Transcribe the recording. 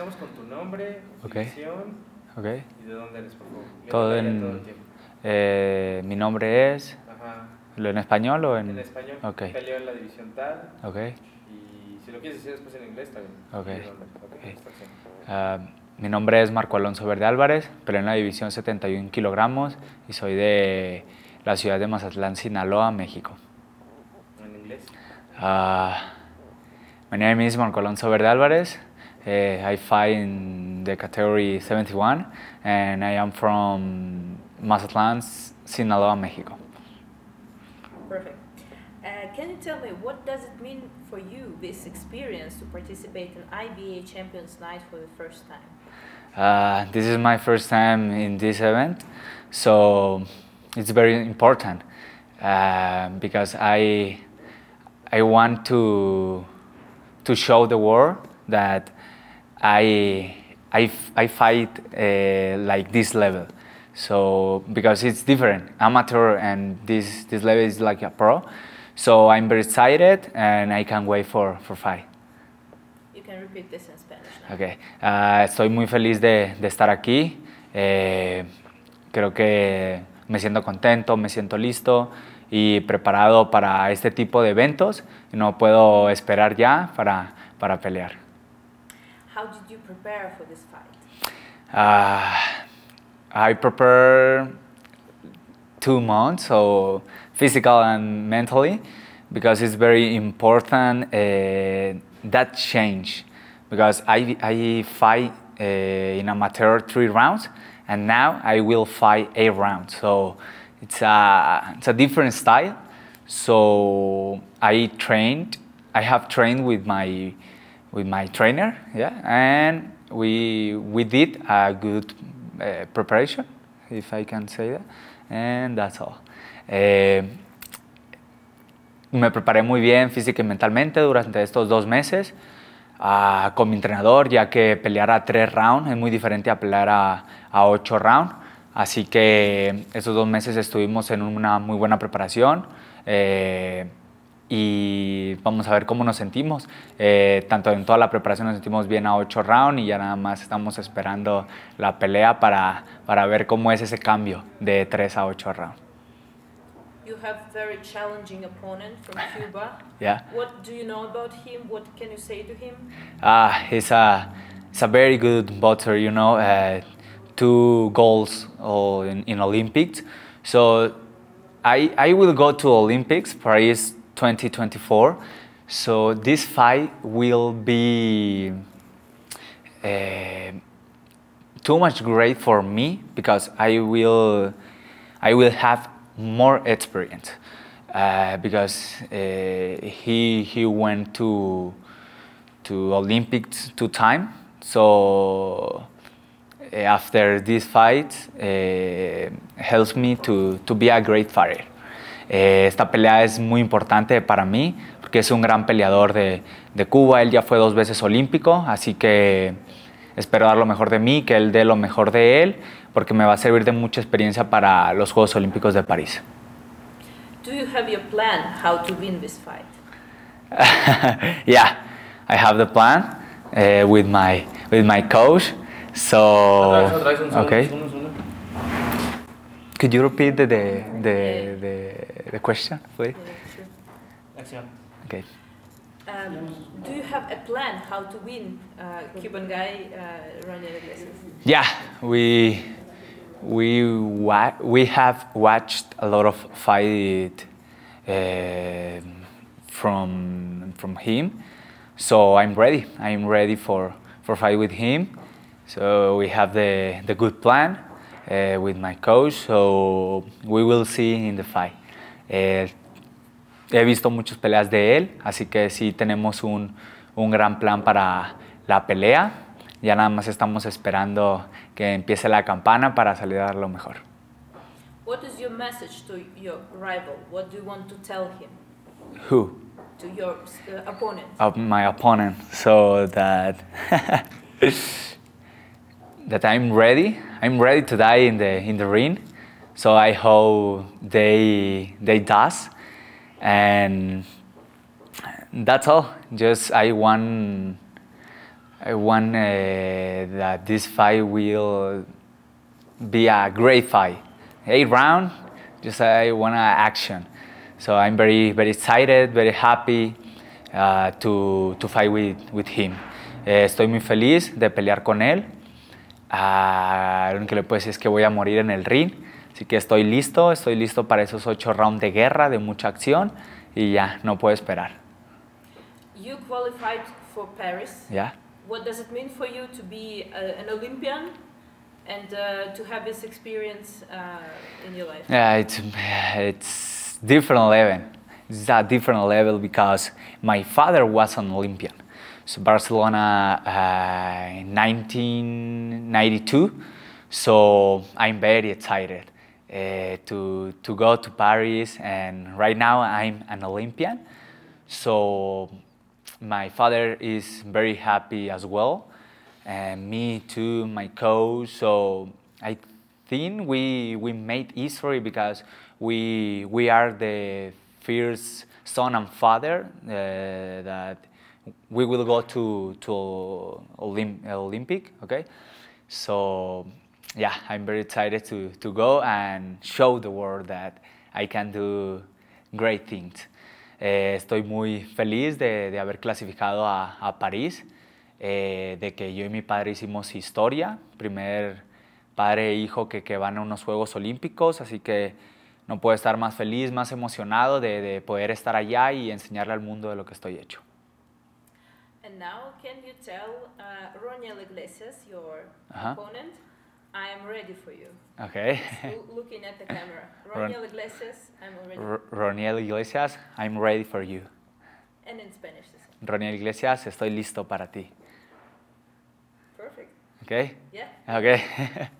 Comenzamos con tu nombre, okay. Dirección, okay. y de dónde eres, por favor. Todo en... Todo el eh, mi nombre es... Ajá. ¿Lo en español o en...? En español. Ok. en la división tal. Y si lo quieres decir después en inglés también. Ok. okay. Ah, mi nombre es Marco Alonso Verde Álvarez, pero en la división 71 kilogramos y soy de la ciudad de Mazatlán, Sinaloa, México. ¿En inglés? Uh, my name is Marco Alonso Verde Álvarez. Uh, I fight in the category 71, and I am from Mazatlán, Sinaloa, Mexico. Perfect. Uh, can you tell me what does it mean for you this experience to participate in IBA Champions Night for the first time? Uh, this is my first time in this event, so it's very important uh, because I I want to to show the world that I, I, I fight uh, like this level. So because it's different, amateur and this, this level is like a pro. So I'm very excited and I can't wait for, for fight. You can repeat this in Spanish Okay. Ah, estoy muy feliz de, de estar aquí. Eh, creo que me siento contento, me siento listo y preparado para este tipo de eventos. No puedo esperar ya para, para pelear. How did you prepare for this fight? Uh, I prepared two months, so physical and mentally, because it's very important uh, that change. Because I, I fight uh, in amateur three rounds, and now I will fight eight rounds. So it's a, it's a different style. So I trained, I have trained with my with my trainer, yeah, and we we did a good uh, preparation, if I can say that, and that's all. Eh, me preparé muy bien física y mentalmente durante estos dos meses ah, con mi entrenador, ya que pelear a tres rounds es muy diferente a pelear a, a ocho rounds. Así que esos dos meses estuvimos en una muy buena preparación. Eh, y vamos a ver cómo nos sentimos. Eh, tanto en toda la preparación nos sentimos bien a 8 rounds y ya nada más estamos esperando la pelea para, para ver cómo es ese cambio de 3 a 8 rounds. You have very challenging opponent from Cuba. yeah. What do you know about him? What can you say to him? Ah, uh, he's a he's a very good boxer. You know, uh, two goals in, in Olympics. So I I will go to Olympics, Paris 2024. So this fight will be uh, too much great for me because I will I will have more experience uh, because uh, he he went to to Olympics two times. so after this fight helps me to to be a great fighter. Eh, esta pelea es muy importante para mí porque es un gran peleador de, Cuba. Él ya fue dos veces olímpico, así que espero dar lo mejor de mí, que él dé lo mejor de él, porque me va a servir de mucha experiencia para los Juegos Olímpicos de París. Do you have your plan how to win this fight? yeah, I have the plan eh, with my with my coach. So okay. Could you repeat the the the, the, the question, please? Yeah, Okay. Um, do you have a plan how to win uh, Cuban guy uh, Yeah, we we wa- we have watched a lot of fight uh, from from him, so I'm ready. I'm ready for for fight with him. So we have the the good plan uh, with my coach, so we will see in the fight. Eh, he visto muchas peleas de él, así que sí tenemos un, un gran plan para la pelea. Ya nada más estamos esperando que empiece la campana para salir dar lo mejor. What is your message to your rival? What do you want to tell him? Who? To your uh, opponent. Of my opponent, so that. that I'm ready. I'm ready to die in the in the ring. So I hope they they does, and that's all. Just I want I want uh, that this fight will be a great fight. Eight round, just I want action. So I'm very very excited, very happy uh, to to fight with with him. Eh, estoy muy feliz de pelear con él. Ah, lo único que le puedo decir es que voy a morir en el ring. Así que estoy listo, estoy listo para esos ocho rounds de guerra, de mucha acción y ya, no puedo esperar. You qualified for Paris. Yeah. What does it mean for you to be uh, an Olympian and uh, to have this experience uh, in your life? Yeah, it's it's different level. It's a different level because my father was an Olympian. So Barcelona uh, 19 92. So I'm very excited uh, to, to go to Paris. And right now I'm an Olympian. So my father is very happy as well. And me too, my coach. So I think we, we made history because we, we are the first son and father uh, that we will go to, to Olymp Olympic, okay? So yeah, I'm very excited to, to go and show the world that I can do great things. Eh, estoy muy feliz de, de haber clasificado a, a París, eh, de que yo y mi padre hicimos historia, primer padre e hijo que, que van a unos Juegos Olímpicos, así que no puedo estar más feliz, más emocionado de, de poder estar allá y enseñarle al mundo de lo que estoy hecho. now, can you tell uh, Iglesias, your uh-huh. opponent, I am ready for you. Okay. looking at the camera. Ronnie Ron- Iglesias, I'm ready. R- Iglesias, I'm ready for you. And in Spanish. Ronnie Iglesias, estoy listo para ti. Perfect. Okay? Yeah. Okay.